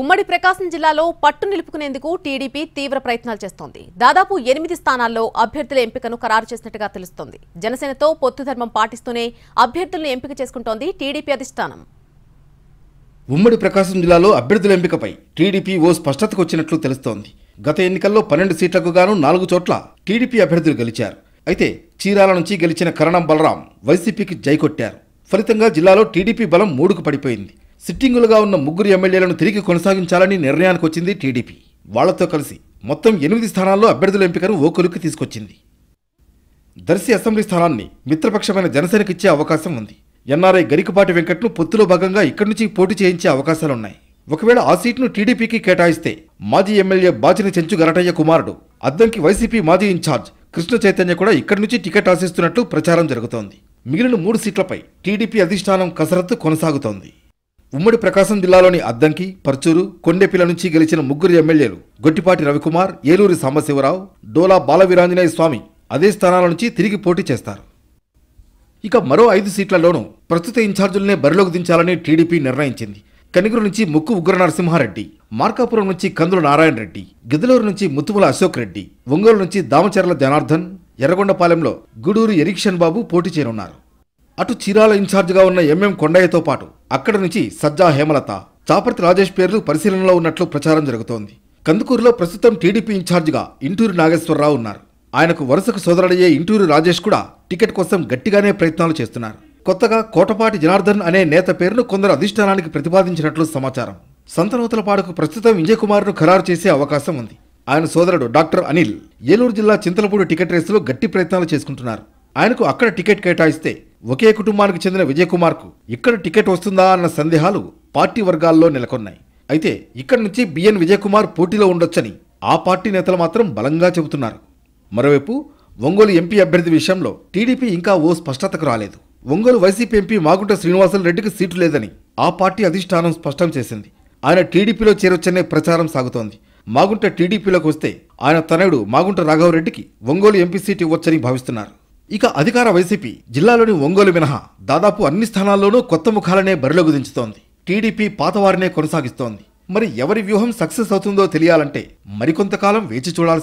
ఉమ్మడి ప్రకాశం జిల్లాలో పట్టు నిలుపుకునేందుకు టీడీపీ తీవ్ర ప్రయత్నాలు చేస్తోంది దాదాపు ఎనిమిది స్థానాల్లో అభ్యర్థుల ఎంపికను ఖరారు చేసినట్టుగా తెలుస్తోంది జనసేనతో పొత్తు ధర్మం పాటిస్తూనే అభ్యర్థులను ఎంపిక చేసుకుంటోంది టీడీపీ అధిష్టానం ఉమ్మడి ప్రకాశం జిల్లాలో అభ్యర్థుల ఎంపికపై టీడీపీ ఓ స్పష్టతకు వచ్చినట్లు తెలుస్తోంది గత ఎన్నికల్లో పన్నెండు సీట్లకు గాను నాలుగు చోట్ల టీడీపీ అభ్యర్థులు గెలిచారు అయితే చీరాల నుంచి గెలిచిన కరణం బలరాం వైసీపీకి జైకొట్టారు ఫలితంగా జిల్లాలో టీడీపీ బలం మూడుకు పడిపోయింది సిట్టింగులుగా ఉన్న ముగ్గురు ఎమ్మెల్యేలను తిరిగి కొనసాగించాలని నిర్ణయానికి వచ్చింది టీడీపీ వాళ్లతో కలిసి మొత్తం ఎనిమిది స్థానాల్లో అభ్యర్థుల ఎంపికను ఓకొలుక్కి తీసుకొచ్చింది దర్శి అసెంబ్లీ స్థానాన్ని మిత్రపక్షమైన జనసేనకు ఇచ్చే అవకాశం ఉంది ఎన్ఆర్ఐ గరికపాటి వెంకట్ను పొత్తులో భాగంగా ఇక్కడి నుంచి పోటీ చేయించే అవకాశాలున్నాయి ఒకవేళ ఆ సీట్ను టీడీపీకి కేటాయిస్తే మాజీ ఎమ్మెల్యే బాచిని చెంచు గరటయ్య కుమారుడు అద్దంకి వైసీపీ మాజీ ఇన్ఛార్జ్ కృష్ణ చైతన్య కూడా ఇక్కడి నుంచి టికెట్ ఆశిస్తున్నట్లు ప్రచారం జరుగుతోంది మిగిలిన మూడు సీట్లపై టీడీపీ అధిష్టానం కసరత్తు కొనసాగుతోంది ఉమ్మడి ప్రకాశం జిల్లాలోని అద్దంకి పర్చూరు కొండెపిల్ల నుంచి గెలిచిన ముగ్గురు ఎమ్మెల్యేలు గొట్టిపాటి రవికుమార్ ఏలూరి సాంబశివరావు డోలా బాలవీరాంజనేయ స్వామి అదే స్థానాల నుంచి తిరిగి పోటీ చేస్తారు ఇక మరో ఐదు సీట్లలోనూ ప్రస్తుత ఇన్ఛార్జీలనే బరిలోకి దించాలని టీడీపీ నిర్ణయించింది కనిగురు నుంచి ముక్కు ఉగ్ర నరసింహారెడ్డి మార్కాపురం నుంచి కందుల నారాయణ రెడ్డి గిద్దలూరు నుంచి ముత్తుముల అశోక్ రెడ్డి ఒంగోలు నుంచి దామచర్ల జనార్దన్ ఎర్రగొండపాలెంలో గూడూరు ఎరిక్షన్ బాబు పోటీ చేయనున్నారు అటు చీరాల ఇన్ఛార్జిగా ఉన్న ఎంఎం కొండయ్యతో పాటు అక్కడ నుంచి సజ్జా హేమలత చాపర్తి రాజేష్ పేర్లు పరిశీలనలో ఉన్నట్లు ప్రచారం జరుగుతోంది కందుకూరులో ప్రస్తుతం టీడీపీ ఇన్ఛార్జిగా ఇంటూరు నాగేశ్వరరావు ఉన్నారు ఆయనకు వరుసకు సోదరుడయ్యే ఇంటూరు రాజేష్ కూడా టికెట్ కోసం గట్టిగానే ప్రయత్నాలు చేస్తున్నారు కొత్తగా కోటపాటి జనార్దన్ అనే నేత పేరును కొందరు అధిష్టానానికి ప్రతిపాదించినట్లు సమాచారం సంతనూతలపాడుకు ప్రస్తుతం విజయ్ ఖరారు చేసే అవకాశం ఉంది ఆయన సోదరుడు డాక్టర్ అనిల్ ఏలూరు జిల్లా చింతలపూడి టికెట్ రేసులో గట్టి ప్రయత్నాలు చేసుకుంటున్నారు ఆయనకు అక్కడ టికెట్ కేటాయిస్తే ఒకే కుటుంబానికి చెందిన విజయ్ కుమార్కు ఇక్కడ టికెట్ వస్తుందా అన్న సందేహాలు పార్టీ వర్గాల్లో నెలకొన్నాయి అయితే ఇక్కడి నుంచి బిఎన్ విజయ్ కుమార్ పోటీలో ఉండొచ్చని ఆ పార్టీ నేతలు మాత్రం బలంగా చెబుతున్నారు మరోవైపు ఒంగోలు ఎంపీ అభ్యర్థి విషయంలో టీడీపీ ఇంకా ఓ స్పష్టతకు రాలేదు ఒంగోలు వైసీపీ ఎంపీ మాగుంట శ్రీనివాసులు రెడ్డికి సీటు లేదని ఆ పార్టీ అధిష్టానం స్పష్టం చేసింది ఆయన టీడీపీలో చేరొచ్చనే ప్రచారం సాగుతోంది మాగుంట టీడీపీలోకి వస్తే ఆయన తనయుడు మాగుంట రాఘవరెడ్డికి ఒంగోలు ఎంపీ సీటు ఇవ్వచ్చని భావిస్తున్నారు ఇక అధికార వైసీపీ జిల్లాలోని ఒంగోలు మినహా దాదాపు అన్ని స్థానాల్లోనూ కొత్త ముఖాలనే బరిలో గుదించుతోంది టీడీపీ పాతవారినే కొనసాగిస్తోంది మరి ఎవరి వ్యూహం సక్సెస్ అవుతుందో తెలియాలంటే మరికొంతకాలం వేచి చూడాల్సి